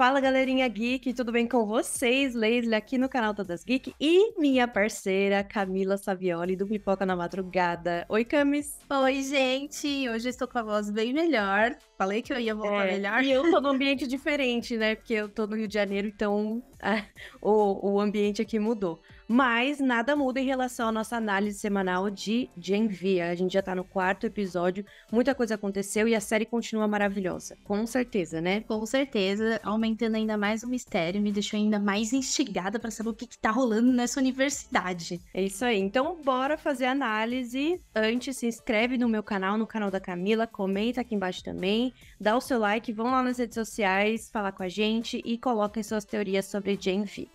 Fala galerinha geek, tudo bem com vocês? Leisle aqui no canal Todas Geek e minha parceira Camila Savioli do Pipoca na Madrugada. Oi, Camis. Oi, gente. Hoje eu estou com a voz bem melhor. Falei que eu ia voltar é, melhor. E eu tô num ambiente diferente, né? Porque eu tô no Rio de Janeiro, então ah, o, o ambiente aqui mudou. Mas nada muda em relação à nossa análise semanal de Gen V. A gente já tá no quarto episódio, muita coisa aconteceu e a série continua maravilhosa. Com certeza, né? Com certeza, aumentando ainda mais o mistério, me deixou ainda mais instigada para saber o que, que tá rolando nessa universidade. É isso aí. Então, bora fazer a análise. Antes, se inscreve no meu canal, no canal da Camila, comenta aqui embaixo também, dá o seu like, vão lá nas redes sociais falar com a gente e coloquem suas teorias sobre Gen V.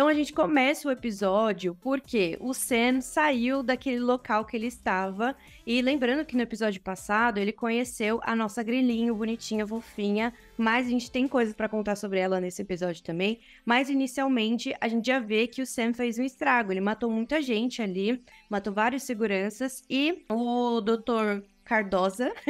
Então a gente começa o episódio porque o Sam saiu daquele local que ele estava. E lembrando que no episódio passado ele conheceu a nossa grilinho bonitinha, fofinha. Mas a gente tem coisas para contar sobre ela nesse episódio também. Mas inicialmente a gente já vê que o Sam fez um estrago. Ele matou muita gente ali, matou vários seguranças. E o doutor Cardosa.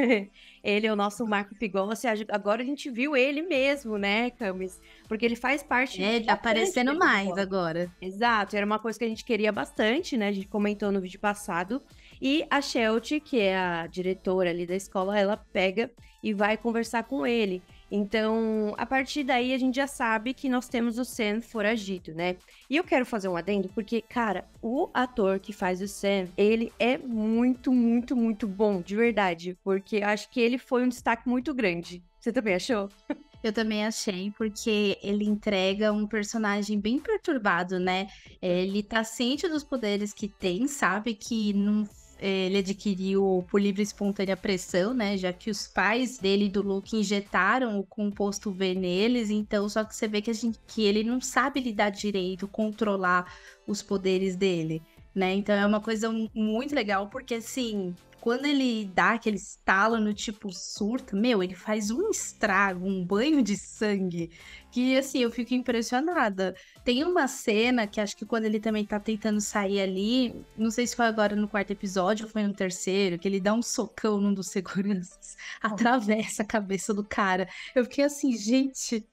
ele é o nosso Marco Pigol. agora a gente viu ele mesmo, né, Camis? Porque ele faz parte. É, tá aparecendo mais agora. Exato, era uma coisa que a gente queria bastante, né? A gente comentou no vídeo passado. E a Shelty, que é a diretora ali da escola, ela pega e vai conversar com ele. Então, a partir daí a gente já sabe que nós temos o Sam foragido, né? E eu quero fazer um adendo porque, cara, o ator que faz o Sam, ele é muito, muito, muito bom, de verdade, porque acho que ele foi um destaque muito grande. Você também achou? Eu também achei, porque ele entrega um personagem bem perturbado, né? Ele tá ciente dos poderes que tem, sabe que não ele adquiriu por livre e espontânea pressão, né? Já que os pais dele e do Luke injetaram o composto V neles, então só que você vê que, a gente, que ele não sabe lidar direito, controlar os poderes dele. Né? Então é uma coisa muito legal, porque assim, quando ele dá aquele estalo no tipo surto, meu, ele faz um estrago, um banho de sangue, que assim, eu fico impressionada. Tem uma cena que acho que quando ele também tá tentando sair ali, não sei se foi agora no quarto episódio ou foi no terceiro, que ele dá um socão num dos seguranças, oh. atravessa a cabeça do cara. Eu fiquei assim, gente,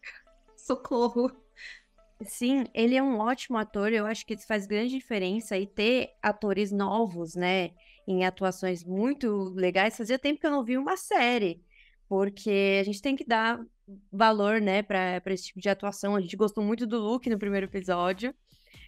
socorro. Sim, ele é um ótimo ator, eu acho que isso faz grande diferença e ter atores novos, né? em atuações muito legais. Fazia tempo que eu não vi uma série, porque a gente tem que dar valor, né, para esse tipo de atuação. A gente gostou muito do look no primeiro episódio.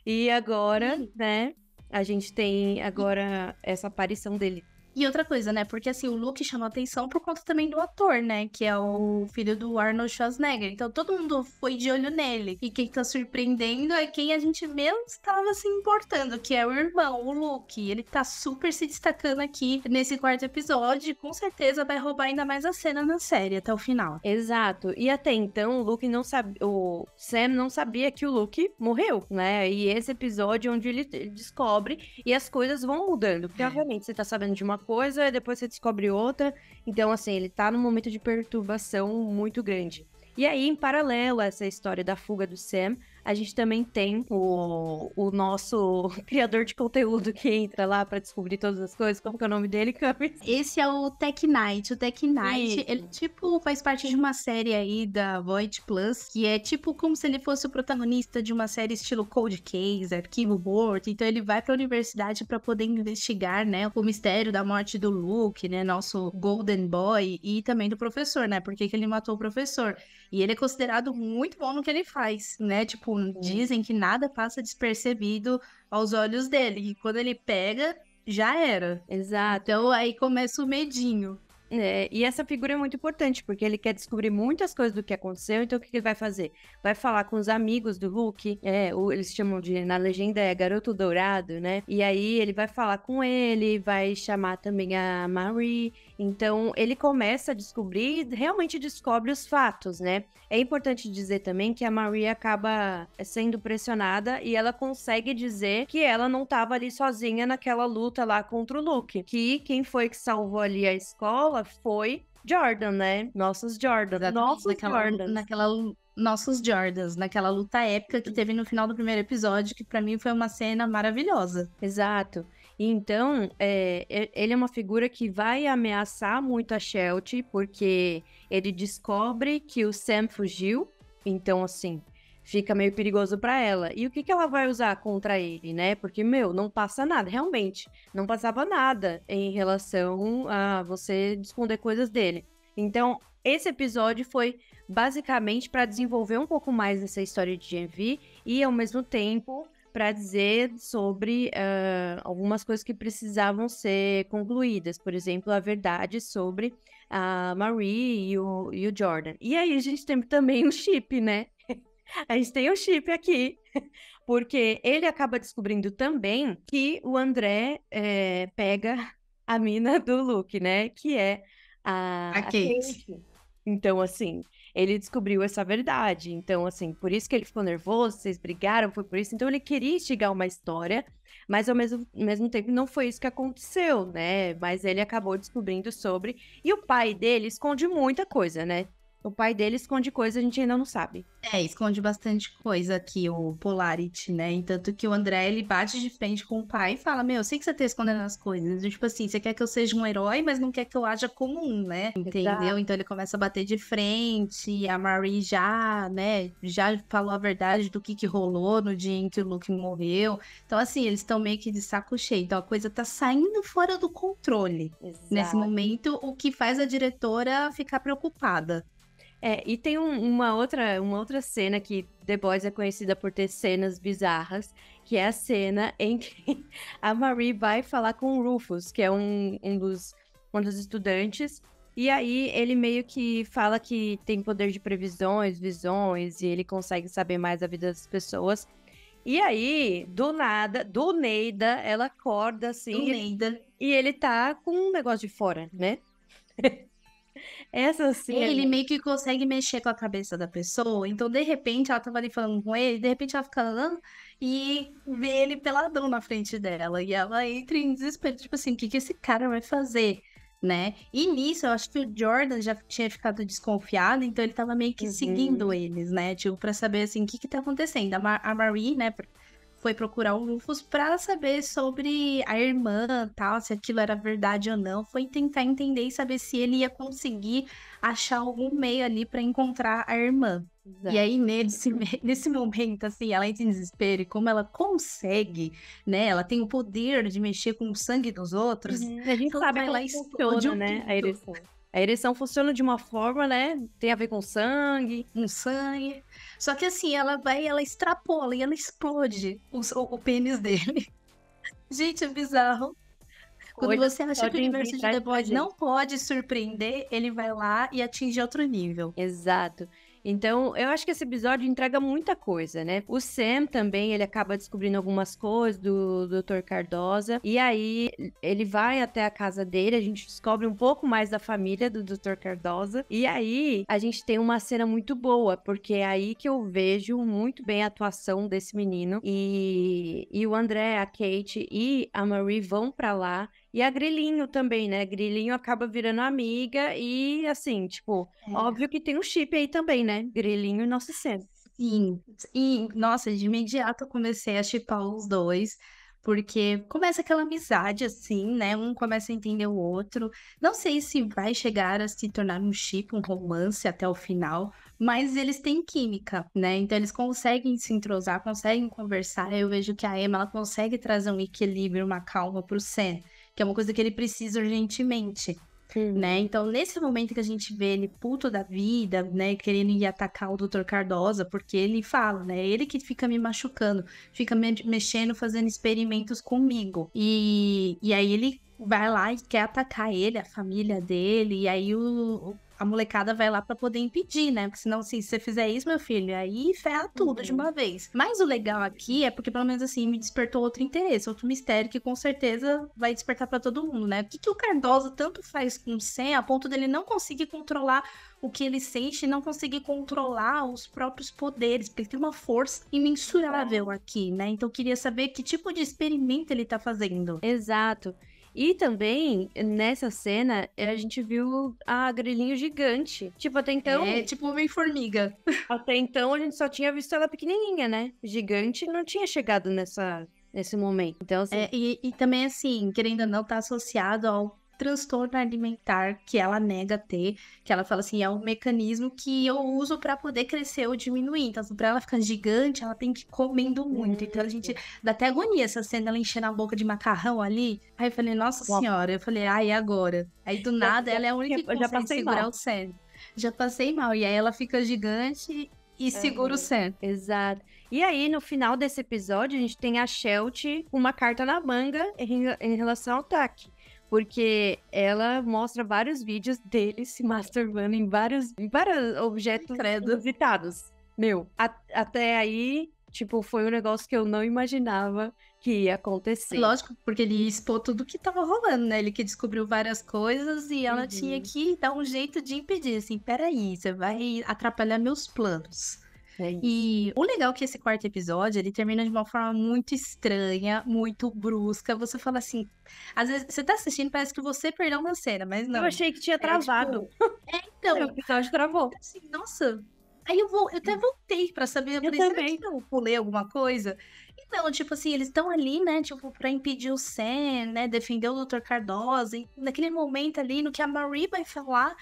E agora, né, a gente tem agora essa aparição dele e outra coisa, né? Porque assim, o Luke chamou atenção por conta também do ator, né? Que é o filho do Arnold Schwarzenegger. Então todo mundo foi de olho nele. E quem tá surpreendendo é quem a gente menos estava se importando, que é o irmão, o Luke. Ele tá super se destacando aqui nesse quarto episódio e com certeza vai roubar ainda mais a cena na série até o final. Exato. E até então o Luke não sabia. O Sam não sabia que o Luke morreu, né? E esse episódio é onde ele descobre e as coisas vão mudando. Porque, é. obviamente, você tá sabendo de uma coisa e depois você descobre outra. Então, assim, ele tá num momento de perturbação muito grande. E aí, em paralelo a essa história da fuga do Sam, a gente também tem o, o nosso criador de conteúdo que entra lá para descobrir todas as coisas. Como que é o nome dele, Camis? Esse é o Tech Knight O Tech Knight ele, tipo, faz parte de uma série aí da Void Plus, que é tipo como se ele fosse o protagonista de uma série estilo Cold Case, Arquivo Morto. Então ele vai pra universidade para poder investigar, né, o mistério da morte do Luke, né, nosso Golden Boy, e também do professor, né, por que ele matou o professor. E ele é considerado muito bom no que ele faz, né, tipo, dizem que nada passa despercebido aos olhos dele. E quando ele pega, já era. Exato. Então aí começa o medinho. É, e essa figura é muito importante, porque ele quer descobrir muitas coisas do que aconteceu, então o que, que ele vai fazer? Vai falar com os amigos do Hulk, é, eles chamam de, na legenda é Garoto Dourado, né? E aí ele vai falar com ele, vai chamar também a Marie, então, ele começa a descobrir e realmente descobre os fatos, né? É importante dizer também que a Maria acaba eh, sendo pressionada e ela consegue dizer que ela não estava ali sozinha naquela luta lá contra o Luke. Que quem foi que salvou ali a escola foi Jordan, né? Nossos Jordan. Nossos naquela, Jordans. Naquela, nossos Jordans, naquela luta épica que teve no final do primeiro episódio, que para mim foi uma cena maravilhosa. Exato. Então, é, é, ele é uma figura que vai ameaçar muito a Shelty, porque ele descobre que o Sam fugiu. Então, assim, fica meio perigoso para ela. E o que, que ela vai usar contra ele, né? Porque, meu, não passa nada, realmente. Não passava nada em relação a você esconder coisas dele. Então, esse episódio foi basicamente para desenvolver um pouco mais essa história de Gen V e, ao mesmo tempo, para dizer sobre uh, algumas coisas que precisavam ser concluídas, por exemplo, a verdade sobre a Marie e o, e o Jordan. E aí a gente tem também o Chip, né? A gente tem o Chip aqui, porque ele acaba descobrindo também que o André é, pega a mina do Luke, né? Que é a, a, Kate. a Kate. Então, assim, ele descobriu essa verdade. Então, assim, por isso que ele ficou nervoso, vocês brigaram, foi por isso. Então, ele queria instigar uma história, mas ao mesmo, mesmo tempo não foi isso que aconteceu, né? Mas ele acabou descobrindo sobre. E o pai dele esconde muita coisa, né? O pai dele esconde coisa, a gente ainda não sabe. É, esconde bastante coisa aqui, o Polarity, né? tanto que o André, ele bate de frente com o pai e fala: Meu, eu sei que você tá escondendo as coisas. tipo assim, você quer que eu seja um herói, mas não quer que eu haja como um, né? Entendeu? Exato. Então ele começa a bater de frente. A Marie já, né? Já falou a verdade do que, que rolou no dia em que o Luke morreu. Então, assim, eles estão meio que de saco cheio. Então a coisa tá saindo fora do controle. Exato. Nesse momento, o que faz a diretora ficar preocupada. É, e tem um, uma, outra, uma outra cena que The Boys é conhecida por ter cenas bizarras, que é a cena em que a Marie vai falar com o Rufus, que é um, um, dos, um dos estudantes, e aí ele meio que fala que tem poder de previsões, visões, e ele consegue saber mais da vida das pessoas. E aí, do nada, do Neida, ela acorda assim. Do Neida. E ele tá com um negócio de fora, né? Essa sim. Ele é... meio que consegue mexer com a cabeça da pessoa. Então, de repente, ela tava ali falando com ele, de repente ela fica andando e vê ele peladão na frente dela. E ela entra em desespero, tipo assim, o que, que esse cara vai fazer? Né? E nisso, eu acho que o Jordan já tinha ficado desconfiado, então ele tava meio que uhum. seguindo eles, né? Tipo, pra saber assim, o que que tá acontecendo. A, Mar a Marie, né, foi procurar o Rufus para saber sobre a irmã, tal, se aquilo era verdade ou não. Foi tentar entender e saber se ele ia conseguir achar algum meio ali para encontrar a irmã. Exato. E aí, nesse, nesse momento, assim, ela entra em desespero e como ela consegue, né? Ela tem o poder de mexer com o sangue dos outros. Uhum. A gente sabe que ela explode, né? A ereção. A ereção funciona de uma forma, né? Tem a ver com sangue. Com sangue. Só que assim, ela vai, ela extrapola e ela explode o, o, o pênis dele. Gente, é bizarro. Quando Hoje você acha que o universo de The Boys não pode surpreender, ele vai lá e atinge outro nível. Exato. Então, eu acho que esse episódio entrega muita coisa, né? O Sam também, ele acaba descobrindo algumas coisas do, Dr. Cardosa. E aí, ele vai até a casa dele, a gente descobre um pouco mais da família do Dr. Cardosa. E aí, a gente tem uma cena muito boa, porque é aí que eu vejo muito bem a atuação desse menino. E, e o André, a Kate e a Marie vão para lá e a Grilinho também, né? Grilinho acaba virando amiga e, assim, tipo, é. óbvio que tem um chip aí também, né? Grilinho e Nossa Senhora. Sim, e, nossa, de imediato eu comecei a chipar os dois, porque começa aquela amizade, assim, né? Um começa a entender o outro. Não sei se vai chegar a se tornar um chip, um romance até o final, mas eles têm química, né? Então eles conseguem se entrosar, conseguem conversar. Eu vejo que a Emma, ela consegue trazer um equilíbrio, uma calma pro Sam que é uma coisa que ele precisa urgentemente. Sim. Né? Então, nesse momento que a gente vê ele puto da vida, né, querendo ir atacar o Dr. Cardosa, porque ele fala, né, ele que fica me machucando, fica me mexendo, fazendo experimentos comigo. E, e aí ele vai lá e quer atacar ele, a família dele, e aí o, a molecada vai lá para poder impedir, né? Porque senão, se você fizer isso, meu filho, aí ferra tudo uhum. de uma vez. Mas o legal aqui é porque, pelo menos assim, me despertou outro interesse, outro mistério que com certeza vai despertar para todo mundo, né? O que, que o Cardoso tanto faz com o Sam a ponto dele não conseguir controlar o que ele sente e não conseguir controlar os próprios poderes, porque ele tem uma força imensurável é. aqui, né? Então, eu queria saber que tipo de experimento ele tá fazendo. Exato. E também, nessa cena, eh, a gente viu a grelhinho gigante. Tipo, até então. É, tipo Homem-Formiga. Até então a gente só tinha visto ela pequenininha, né? Gigante não tinha chegado nessa nesse momento. Então, assim... é, e, e, também, assim, querendo ou não, tá associado ao transtorno alimentar que ela nega ter, que ela fala assim, é um mecanismo que eu uso para poder crescer ou diminuir. Então, assim, para ela ficar gigante, ela tem que ir comendo muito. Então, a gente dá até agonia essa cena, ela enchendo a boca de macarrão ali. Aí eu falei, nossa senhora. Eu falei, ai, ah, e agora? Aí, do nada, ela é a única que consegue segurar mal. o cérebro. Já passei mal. E aí, ela fica gigante e é, segura o centro. Exato. E aí, no final desse episódio, a gente tem a Shelt com uma carta na manga em, em relação ao TAC porque ela mostra vários vídeos dele se masturbando em vários, em vários objetos visitados. Meu, a, até aí, tipo, foi um negócio que eu não imaginava que ia acontecer. Lógico, porque ele expôs tudo que tava rolando, né? Ele que descobriu várias coisas e ela uhum. tinha que dar um jeito de impedir, assim, peraí, você vai atrapalhar meus planos. É e o legal é que esse quarto episódio, ele termina de uma forma muito estranha, muito brusca. Você fala assim, às vezes você tá assistindo, parece que você perdeu uma cena, mas não. Eu achei que tinha é, tipo, travado. É, tipo... é então. O episódio travou. Assim, nossa. Aí eu vou, eu até hum. voltei para saber, eu, eu falei, também. será que eu pulei alguma coisa? Então, tipo assim, eles estão ali, né, tipo, pra impedir o Sam, né, defender o Dr. Cardoso. E naquele momento ali, no que a Marie vai falar,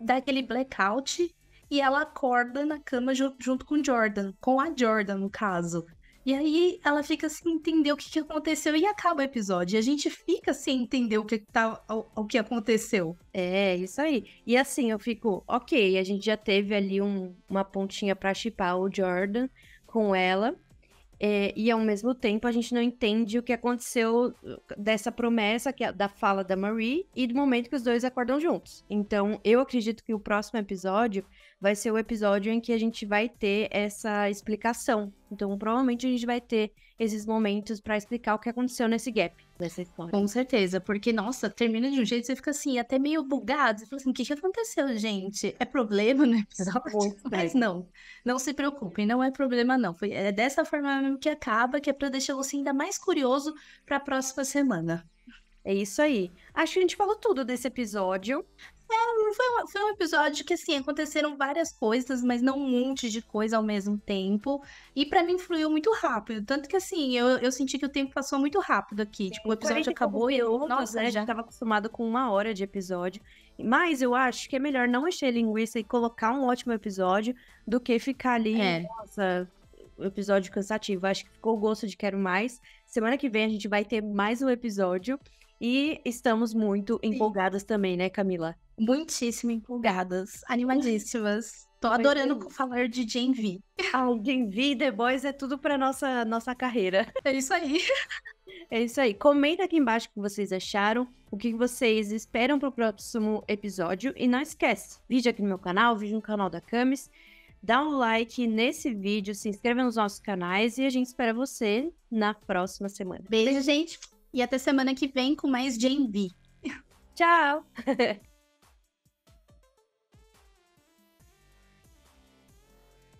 daquele blackout e ela acorda na cama junto com Jordan, com a Jordan, no caso. E aí ela fica sem entender o que, que aconteceu e acaba o episódio. E a gente fica sem entender o que, tá, o, o que aconteceu. É, isso aí. E assim, eu fico, ok, a gente já teve ali um, uma pontinha pra chipar o Jordan com ela. É, e ao mesmo tempo a gente não entende o que aconteceu uh, dessa promessa que é da fala da Marie e do momento que os dois acordam juntos. Então eu acredito que o próximo episódio vai ser o episódio em que a gente vai ter essa explicação. Então provavelmente a gente vai ter esses momentos para explicar o que aconteceu nesse gap dessa história. Com certeza, porque, nossa, termina de um jeito, você fica assim, até meio bugado. Você fala assim, o que, que aconteceu, gente? É problema no episódio? É. Mas não, não se preocupem, não é problema não. Foi, é dessa forma mesmo que acaba, que é pra deixar você ainda mais curioso pra próxima semana. É isso aí. Acho que a gente falou tudo desse episódio. É, foi, um, foi um episódio que, assim, aconteceram várias coisas, mas não um monte de coisa ao mesmo tempo. E para mim fluiu muito rápido. Tanto que, assim, eu, eu senti que o tempo passou muito rápido aqui. Sim, tipo, o episódio acabou e eu, nossa, né, já tava acostumado com uma hora de episódio. Mas eu acho que é melhor não encher linguiça e colocar um ótimo episódio do que ficar ali, é. nossa, episódio cansativo. Acho que ficou o gosto de quero mais. Semana que vem a gente vai ter mais um episódio. E estamos muito Sim. empolgadas também, né, Camila? Muitíssimo empolgadas, animadíssimas. Tô Foi adorando é. falar de Gen V. Ah, Gen V e The Boys é tudo pra nossa, nossa carreira. É isso aí. É isso aí. Comenta aqui embaixo o que vocês acharam, o que vocês esperam pro próximo episódio. E não esquece, vídeo aqui no meu canal, vídeo no canal da Camis. Dá um like nesse vídeo, se inscreva nos nossos canais e a gente espera você na próxima semana. Beijo, Beijo gente! E até semana que vem com mais Gen V. Tchau!